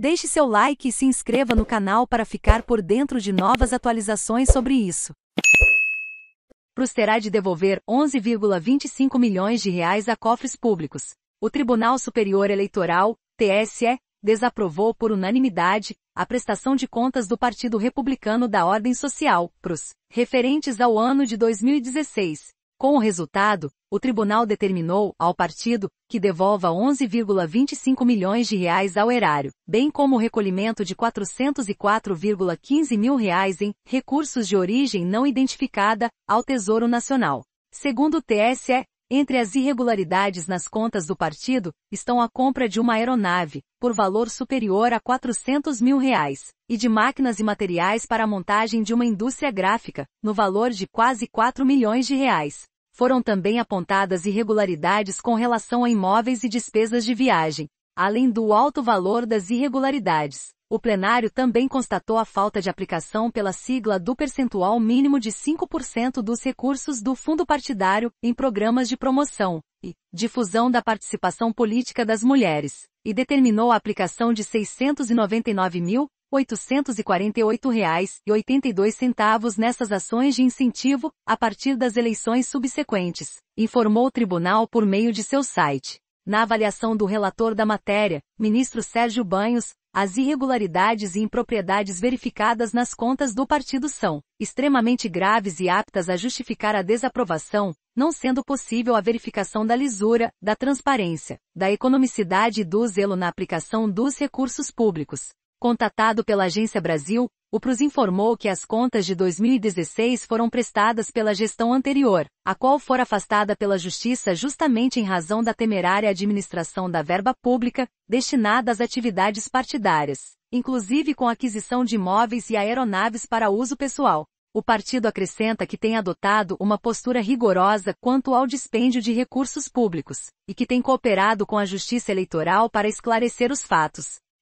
Deixe seu like e se inscreva no canal para ficar por dentro de novas atualizações sobre isso. Prus terá de devolver 11,25 milhões de reais a cofres públicos. O Tribunal Superior Eleitoral, TSE, desaprovou por unanimidade a prestação de contas do Partido Republicano da Ordem Social, PRUS, referentes ao ano de 2016, com o resultado, o tribunal determinou ao partido que devolva 11,25 milhões de reais ao erário, bem como o recolhimento de 404,15 mil reais em recursos de origem não identificada ao Tesouro Nacional. Segundo o TSE, entre as irregularidades nas contas do partido, estão a compra de uma aeronave, por valor superior a 400 mil reais, e de máquinas e materiais para a montagem de uma indústria gráfica, no valor de quase 4 milhões de reais. Foram também apontadas irregularidades com relação a imóveis e despesas de viagem, além do alto valor das irregularidades. O plenário também constatou a falta de aplicação pela sigla do percentual mínimo de 5% dos recursos do fundo partidário em programas de promoção e difusão da participação política das mulheres, e determinou a aplicação de R$ 699.848,82 nessas ações de incentivo a partir das eleições subsequentes, informou o tribunal por meio de seu site. Na avaliação do relator da matéria, ministro Sérgio Banhos, as irregularidades e impropriedades verificadas nas contas do partido são extremamente graves e aptas a justificar a desaprovação, não sendo possível a verificação da lisura, da transparência, da economicidade e do zelo na aplicação dos recursos públicos. Contatado pela Agência Brasil, o PRUS informou que as contas de 2016 foram prestadas pela gestão anterior, a qual for afastada pela Justiça justamente em razão da temerária administração da verba pública, destinada às atividades partidárias, inclusive com aquisição de imóveis e aeronaves para uso pessoal. O partido acrescenta que tem adotado uma postura rigorosa quanto ao dispêndio de recursos públicos, e que tem cooperado com a Justiça Eleitoral para esclarecer os fatos,